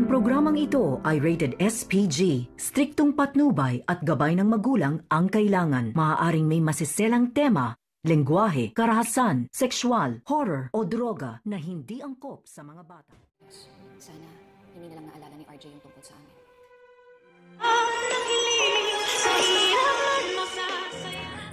Ang programang ito ay rated SPG. Striktong patnubay at gabay ng magulang ang kailangan. Maaaring may masiselang tema, lengguwahe, karahasan, sexual, horror o droga na hindi angkop sa mga bata. Sana hindi na lang naalala ni RJ yung tungkol sa amin. Ah!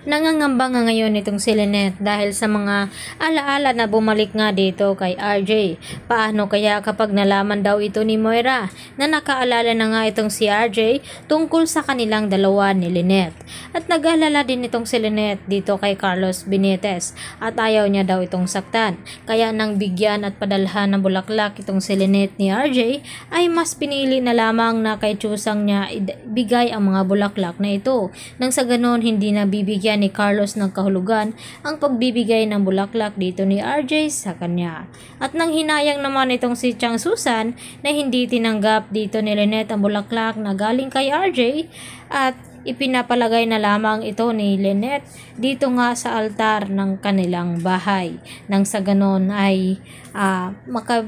Nangangamba nga ngayon itong si Lynette dahil sa mga alaala na bumalik nga dito kay RJ. Paano kaya kapag nalaman daw ito ni Moira na nakaalala na nga itong si RJ tungkol sa kanilang dalawa ni Lynette. At nag-alala din itong si Lynette dito kay Carlos Benitez at ayaw niya daw itong saktan. Kaya nang bigyan at padalhan ng bulaklak itong si Lynette ni RJ ay mas pinili na lamang na kay Chusang niya bigay ang mga bulaklak na ito. Nang sa ganon hindi na bibigyan ni Carlos ng kahulugan ang pagbibigay ng bulaklak dito ni RJ sa kanya. At nang hinayang naman itong si Chang Susan na hindi tinanggap dito ni Lynette ang bulaklak na galing kay RJ at ipinapalagay na lamang ito ni Lynette dito nga sa altar ng kanilang bahay. Nang sa ganon ay uh, maka,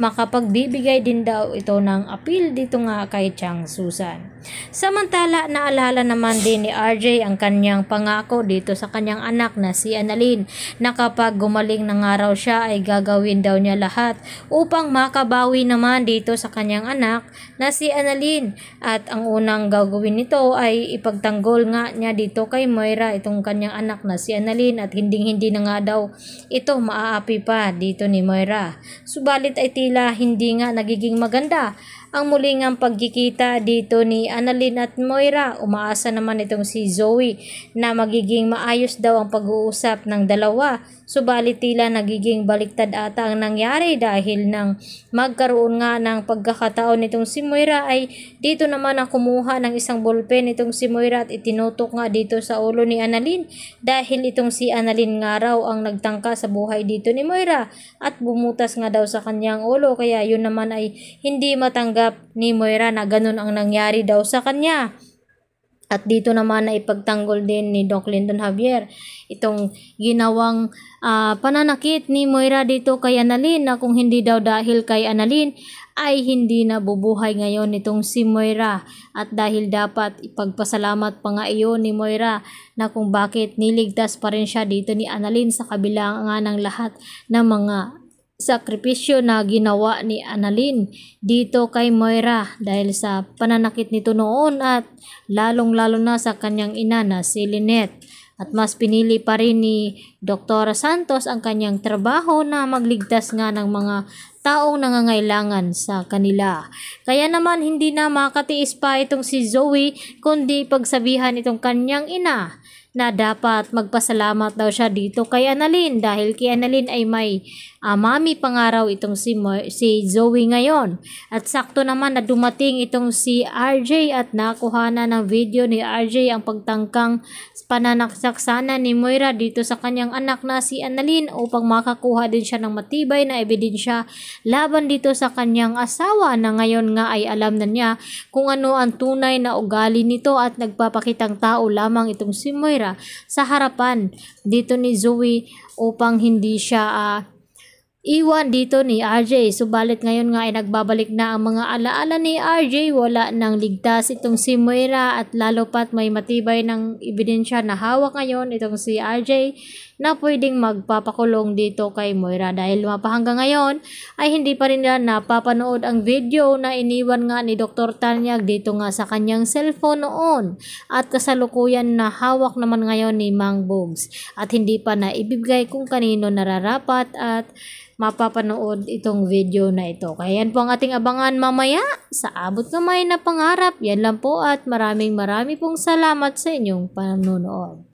makapagbibigay din daw ito ng appeal dito nga kay Chang Susan. Samantala, naalala naman din ni RJ ang kanyang pangako dito sa kanyang anak na si Annalyn na kapag gumaling na araw siya ay gagawin daw niya lahat upang makabawi naman dito sa kanyang anak na si Annalyn at ang unang gagawin nito ay ipagtanggol nga niya dito kay Moira itong kanyang anak na si Annalyn at hinding-hindi na nga daw ito maaapi pa dito ni Moira. Subalit ay tila hindi nga nagiging maganda ang muling ang pagkikita dito ni Annalyn at Moira. Umaasa naman itong si Zoe na magiging maayos daw ang pag-uusap ng dalawa. Subalit tila nagiging baliktad ata ang nangyari dahil nang magkaroon nga ng pagkakataon nitong si Moira ay dito naman ang kumuha ng isang ballpen itong si Moira at itinutok nga dito sa ulo ni Annalyn dahil itong si Annalyn nga raw ang nagtangka sa buhay dito ni Moira at bumutas nga daw sa kanyang ulo kaya yun naman ay hindi matanggap Tinanggap ni Moira na ganun ang nangyari daw sa kanya. At dito naman na ipagtanggol din ni Doc Lyndon Javier itong ginawang uh, pananakit ni Moira dito kay Annalyn na kung hindi daw dahil kay Annalyn ay hindi na bubuhay ngayon nitong si Moira at dahil dapat ipagpasalamat pa nga iyon ni Moira na kung bakit niligtas pa rin siya dito ni Annalyn sa kabila nga ng lahat ng mga sakripisyo na ginawa ni Annalyn dito kay Moira dahil sa pananakit nito noon at lalong-lalo na sa kanyang ina na si Lynette. At mas pinili pa rin ni Dr. Santos ang kanyang trabaho na magligtas nga ng mga taong nangangailangan sa kanila. Kaya naman hindi na makatiis pa itong si Zoe kundi pagsabihan itong kanyang ina na dapat magpasalamat daw siya dito kay Annalyn dahil kay Annalyn ay may uh, mami pangaraw itong si, si Zoe ngayon. At sakto naman na dumating itong si RJ at nakuha na ng video ni RJ ang pagtangkang pananaksak ni Moira dito sa kanyang anak na si Annalyn upang makakuha din siya ng matibay na ebidensya laban dito sa kanyang asawa na ngayon nga ay alam na niya kung ano ang tunay na ugali nito at nagpapakitang tao lamang itong si Moira kamera sa harapan dito ni Zoe upang hindi siya uh, iwan dito ni RJ. Subalit ngayon nga ay nagbabalik na ang mga alaala ni RJ. Wala nang ligtas itong si Moira at lalo pat may matibay ng ebidensya na hawak ngayon itong si RJ na pwedeng magpapakulong dito kay Moira dahil mapa hanggang ngayon ay hindi pa rin nila napapanood ang video na iniwan nga ni Dr. Tanyag dito nga sa kanyang cellphone noon at kasalukuyan na hawak naman ngayon ni Mang Bogs at hindi pa na ibibigay kung kanino nararapat at mapapanood itong video na ito. Kaya yan po ang ating abangan mamaya sa abot kamay na pangarap. Yan lang po at maraming marami pong salamat sa inyong panonood.